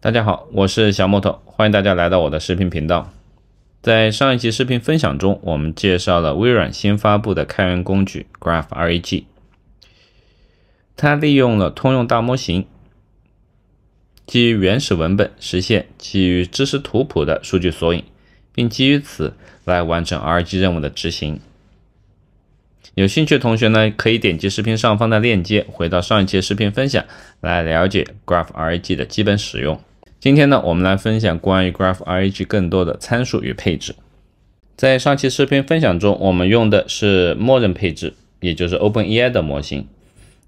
大家好，我是小木头，欢迎大家来到我的视频频道。在上一期视频分享中，我们介绍了微软新发布的开源工具 Graph RAG，它利用了通用大模型，基于原始文本实现基于知识图谱的数据索引，并基于此来完成 RAG 任务的执行。有兴趣的同学呢，可以点击视频上方的链接，回到上一期视频分享来了解 Graph RAG 的基本使用。今天呢，我们来分享关于 Graph r e g 更多的参数与配置。在上期视频分享中，我们用的是默认配置，也就是 OpenAI 的模型。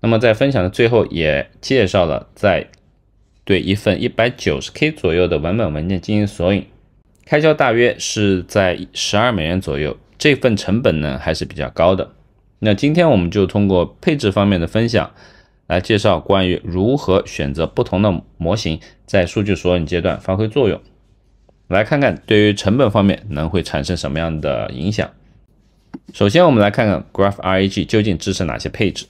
那么在分享的最后，也介绍了在对一份 190K 左右的文本文件进行索引，开销大约是在12美元左右。这份成本呢还是比较高的。那今天我们就通过配置方面的分享。来介绍关于如何选择不同的模型在数据索引阶段发挥作用，来看看对于成本方面能会产生什么样的影响。首先，我们来看看 Graph r e g 究竟支持哪些配置。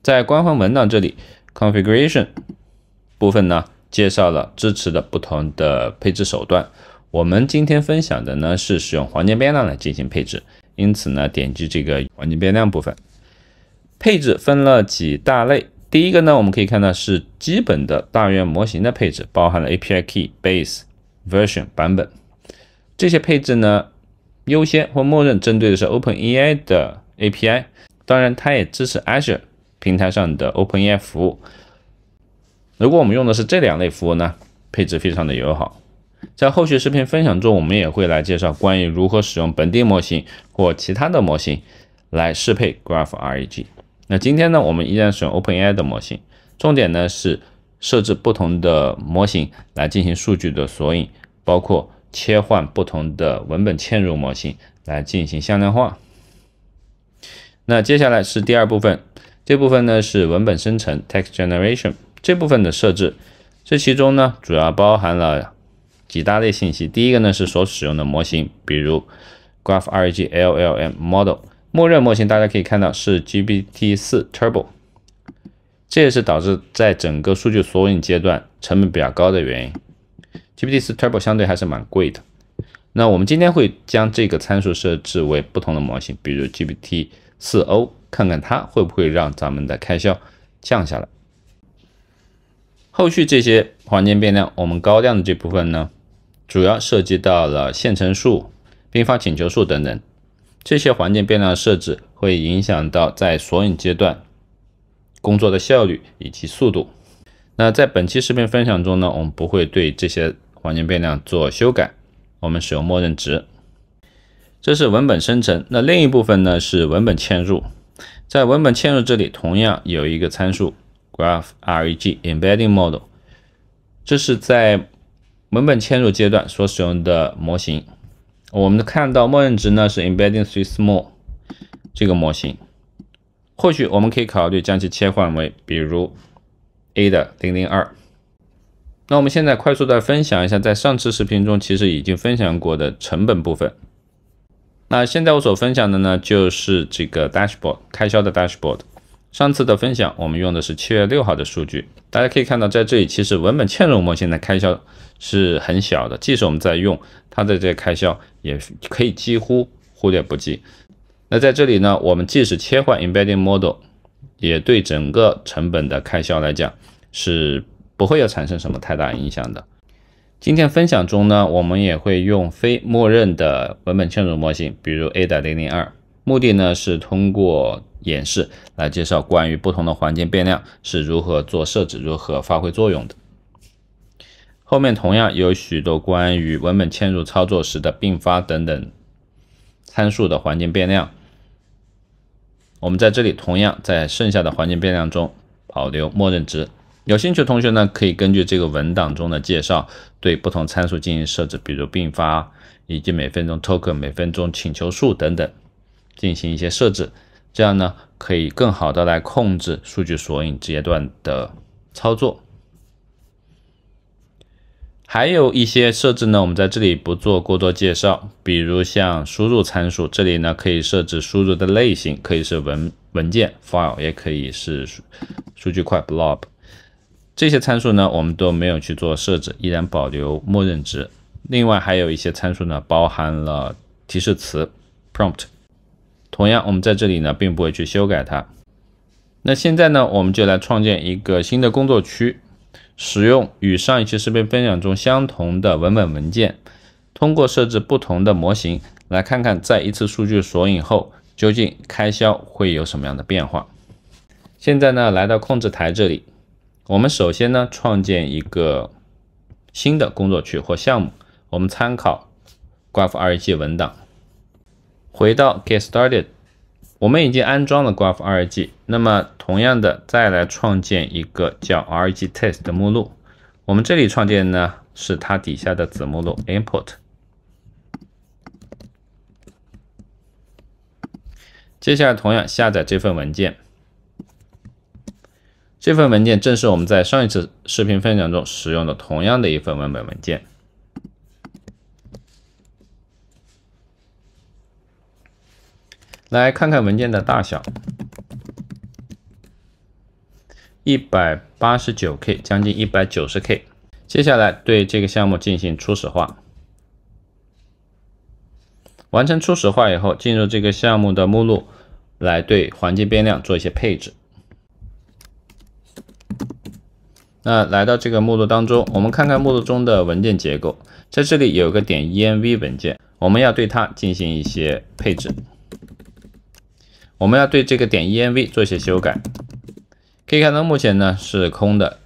在官方文档这里，Configuration 部分呢介绍了支持的不同的配置手段。我们今天分享的呢是使用环境变量来进行配置，因此呢点击这个环境变量部分，配置分了几大类。第一个呢，我们可以看到是基本的大约模型的配置，包含了 API Key、Base、Version 版本。这些配置呢，优先或默认针对的是 OpenAI 的 API，当然它也支持 Azure 平台上的 OpenAI 服务。如果我们用的是这两类服务呢，配置非常的友好。在后续视频分享中，我们也会来介绍关于如何使用本地模型或其他的模型来适配 Graph RAG。那今天呢，我们依然使用 OpenAI 的模型，重点呢是设置不同的模型来进行数据的索引，包括切换不同的文本嵌入模型来进行向量化。那接下来是第二部分，这部分呢是文本生成 （text generation） 这部分的设置，这其中呢主要包含了几大类信息。第一个呢是所使用的模型，比如 Graph RAG LLM Model。默认模型大家可以看到是 GPT-4 Turbo，这也是导致在整个数据索引阶段成本比较高的原因。GPT-4 Turbo 相对还是蛮贵的。那我们今天会将这个参数设置为不同的模型，比如 GPT-4o，看看它会不会让咱们的开销降下来。后续这些环境变量，我们高量的这部分呢，主要涉及到了线程数、并发请求数等等。这些环境变量设置会影响到在索引阶段工作的效率以及速度。那在本期视频分享中呢，我们不会对这些环境变量做修改，我们使用默认值。这是文本生成，那另一部分呢是文本嵌入。在文本嵌入这里同样有一个参数 graph_reg_embedding_model，这是在文本嵌入阶段所使用的模型。我们看到默认值呢是 embedding three small 这个模型，或许我们可以考虑将其切换为，比如 a 的零零二。那我们现在快速的分享一下，在上次视频中其实已经分享过的成本部分。那现在我所分享的呢，就是这个 dashboard 开销的 dashboard。上次的分享，我们用的是七月六号的数据，大家可以看到，在这里其实文本嵌入模型的开销是很小的，即使我们在用，它的这个开销也可以几乎忽略不计。那在这里呢，我们即使切换 embedding model，也对整个成本的开销来讲是不会有产生什么太大影响的。今天分享中呢，我们也会用非默认的文本嵌入模型，比如 Ada 零零二，目的呢是通过。演示来介绍关于不同的环境变量是如何做设置、如何发挥作用的。后面同样有许多关于文本嵌入操作时的并发等等参数的环境变量，我们在这里同样在剩下的环境变量中保留默认值。有兴趣的同学呢，可以根据这个文档中的介绍，对不同参数进行设置，比如并发以及每分钟 token、每分钟请求数等等进行一些设置。这样呢，可以更好的来控制数据索引阶段的操作。还有一些设置呢，我们在这里不做过多介绍，比如像输入参数，这里呢可以设置输入的类型，可以是文文件 （file），也可以是数数据块 （blob）。这些参数呢，我们都没有去做设置，依然保留默认值。另外还有一些参数呢，包含了提示词 （prompt）。同样，我们在这里呢，并不会去修改它。那现在呢，我们就来创建一个新的工作区，使用与上一期视频分享中相同的文本文件，通过设置不同的模型，来看看在一次数据索引后，究竟开销会有什么样的变化。现在呢，来到控制台这里，我们首先呢，创建一个新的工作区或项目，我们参考 Graph RAG 文档。回到 Get Started，我们已经安装了 Graph r g 那么同样的再来创建一个叫 r g Test 的目录。我们这里创建呢是它底下的子目录 Input。接下来同样下载这份文件，这份文件正是我们在上一次视频分享中使用的同样的一份文本文件。来看看文件的大小，一百八十九 k，将近一百九十 k。接下来对这个项目进行初始化。完成初始化以后，进入这个项目的目录，来对环境变量做一些配置。那来到这个目录当中，我们看看目录中的文件结构，在这里有个点 env 文件，我们要对它进行一些配置。我们要对这个点 env 做一些修改，可以看到目前呢是空的，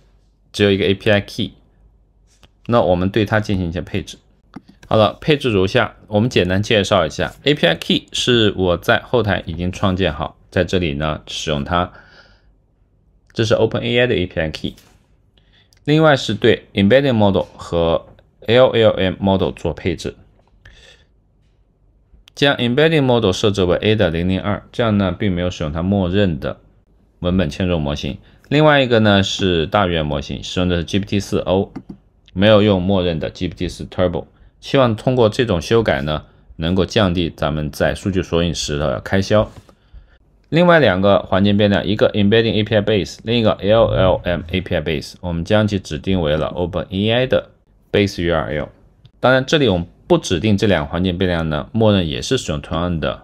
只有一个 API key。那我们对它进行一些配置。好了，配置如下，我们简单介绍一下。API key 是我在后台已经创建好，在这里呢使用它。这是 OpenAI 的 API key。另外是对 embedding model 和 LLM model 做配置。将 embedding model 设置为 a 的零零二，这样呢并没有使用它默认的文本嵌入模型。另外一个呢是大语言模型，使用的是 GPT 四 o，没有用默认的 GPT 四 Turbo。希望通过这种修改呢，能够降低咱们在数据索引时的开销。另外两个环境变量，一个 embedding API base，另一个 LLM API base，我们将其指定为了 OpenAI 的 base URL。当然，这里我们不指定这两个环境变量呢，默认也是使用同样的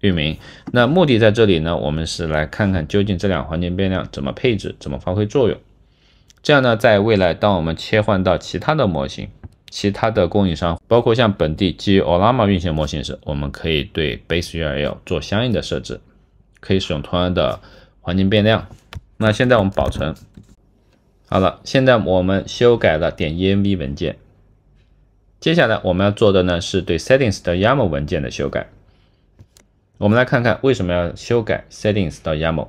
域名。那目的在这里呢？我们是来看看究竟这两个环境变量怎么配置，怎么发挥作用。这样呢，在未来当我们切换到其他的模型、其他的供应商，包括像本地基于 Allama 运行模型时，我们可以对 Base URL 做相应的设置，可以使用同样的环境变量。那现在我们保存好了。现在我们修改了点 env 文件。接下来我们要做的呢，是对 settings 的 YAML 文件的修改。我们来看看为什么要修改 settings 到 YAML。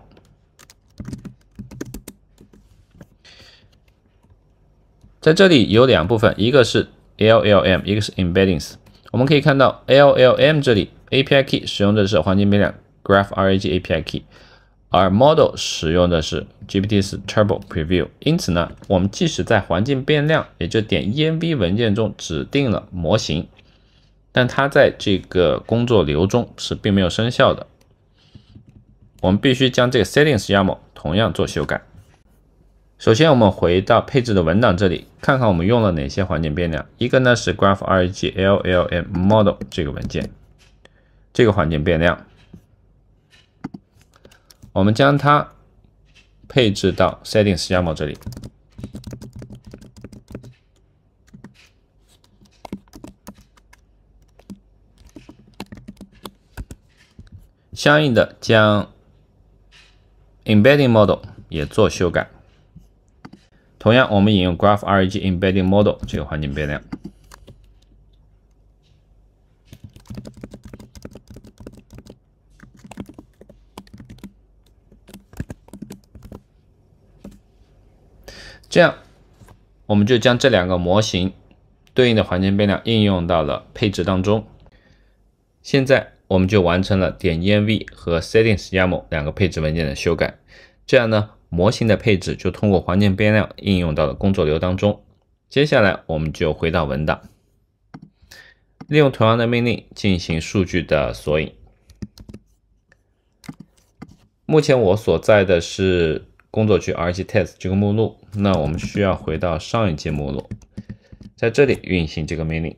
在这里有两部分，一个是 LLM，一个是 embeddings。我们可以看到 LLM 这里 API key 使用的是黄金变量 graphrag API key。而 model 使用的是 GPT s Turbo Preview，因此呢，我们即使在环境变量，也就点 env 文件中指定了模型，但它在这个工作流中是并没有生效的。我们必须将这个 settings.yml 同样做修改。首先，我们回到配置的文档这里，看看我们用了哪些环境变量。一个呢是 g r a p h r e g l l m m o d e l 这个文件，这个环境变量。我们将它配置到 settings.yml 这里，相应的将 embedding model 也做修改。同样，我们引用 graph_rg_embedding_model 这个环境变量。这样，我们就将这两个模型对应的环境变量应用到了配置当中。现在，我们就完成了点 env 和 settings.yml 两个配置文件的修改。这样呢，模型的配置就通过环境变量应用到了工作流当中。接下来，我们就回到文档，利用同样的命令进行数据的索引。目前我所在的是工作区 rgtest 这个目录。那我们需要回到上一节目录，在这里运行这个命令，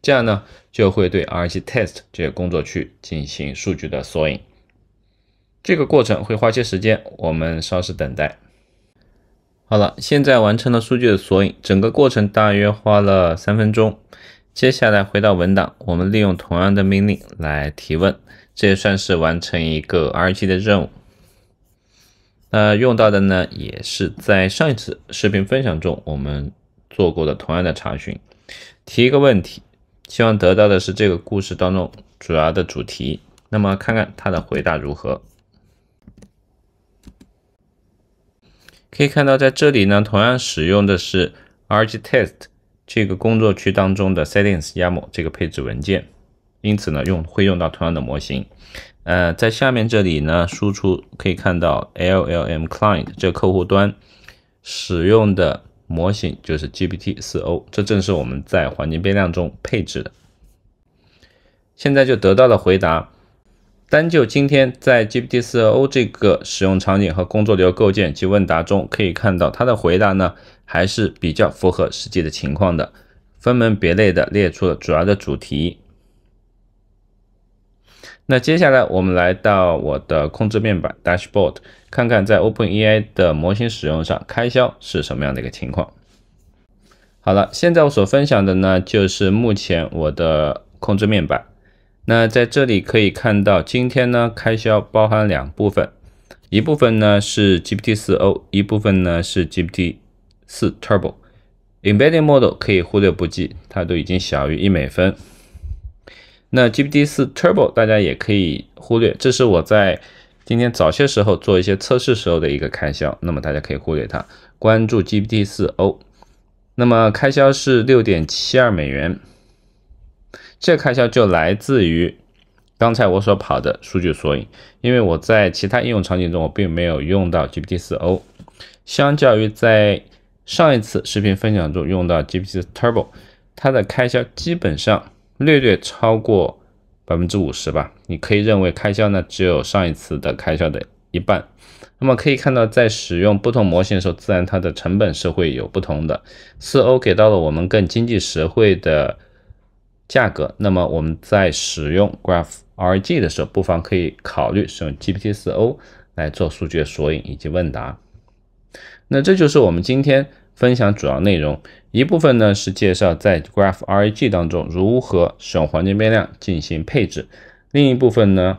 这样呢就会对 RG Test 这个工作区进行数据的索引。这个过程会花些时间，我们稍事等待。好了，现在完成了数据的索引，整个过程大约花了三分钟。接下来回到文档，我们利用同样的命令来提问，这也算是完成一个 RG 的任务。那用到的呢，也是在上一次视频分享中我们做过的同样的查询，提一个问题，希望得到的是这个故事当中主要的主题。那么看看它的回答如何？可以看到，在这里呢，同样使用的是 rgtest 这个工作区当中的 s e t t i n g s 亚 m 这个配置文件。因此呢，用会用到同样的模型，呃，在下面这里呢，输出可以看到 LLM Client 这客户端使用的模型就是 GPT 四 o 这正是我们在环境变量中配置的。现在就得到了回答。单就今天在 GPT 四 o 这个使用场景和工作流构建及问答中，可以看到它的回答呢还是比较符合实际的情况的，分门别类的列出了主要的主题。那接下来我们来到我的控制面板 dashboard，看看在 OpenAI 的模型使用上开销是什么样的一个情况。好了，现在我所分享的呢，就是目前我的控制面板。那在这里可以看到，今天呢开销包含两部分，一部分呢是 g p t 四 o 一部分呢是 g p t 四 Turbo。Embedding model 可以忽略不计，它都已经小于一美分。那 g p t 四 Turbo 大家也可以忽略，这是我在今天早些时候做一些测试时候的一个开销，那么大家可以忽略它。关注 g p t 四 o 那么开销是六点七二美元，这开销就来自于刚才我所跑的数据索引，因为我在其他应用场景中我并没有用到 g p t 四 o 相较于在上一次视频分享中用到 g p t Turbo，它的开销基本上。略略超过百分之五十吧，你可以认为开销呢只有上一次的开销的一半。那么可以看到，在使用不同模型的时候，自然它的成本是会有不同的。四 o 给到了我们更经济实惠的价格。那么我们在使用 Graph R G 的时候，不妨可以考虑使用 G P T 四 o 来做数据索引以及问答。那这就是我们今天。分享主要内容一部分呢是介绍在 Graph RAG 当中如何使用黄金变量进行配置，另一部分呢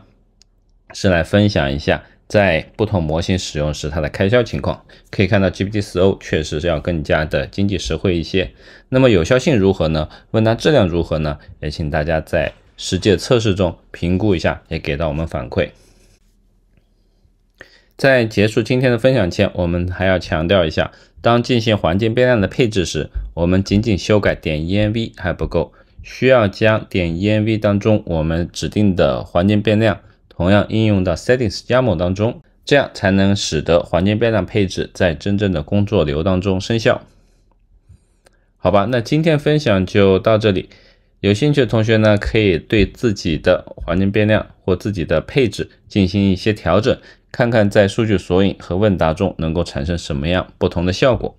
是来分享一下在不同模型使用时它的开销情况。可以看到 g p t 四 o 确实是要更加的经济实惠一些。那么有效性如何呢？问答质量如何呢？也请大家在实际测试中评估一下，也给到我们反馈。在结束今天的分享前，我们还要强调一下：当进行环境变量的配置时，我们仅仅修改点 env 还不够，需要将点 env 当中我们指定的环境变量同样应用到 settings 加模当中，这样才能使得环境变量配置在真正的工作流当中生效。好吧，那今天分享就到这里。有兴趣的同学呢，可以对自己的环境变量或自己的配置进行一些调整。看看在数据索引和问答中能够产生什么样不同的效果。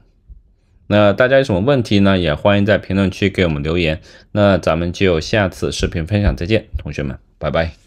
那大家有什么问题呢？也欢迎在评论区给我们留言。那咱们就下次视频分享再见，同学们，拜拜。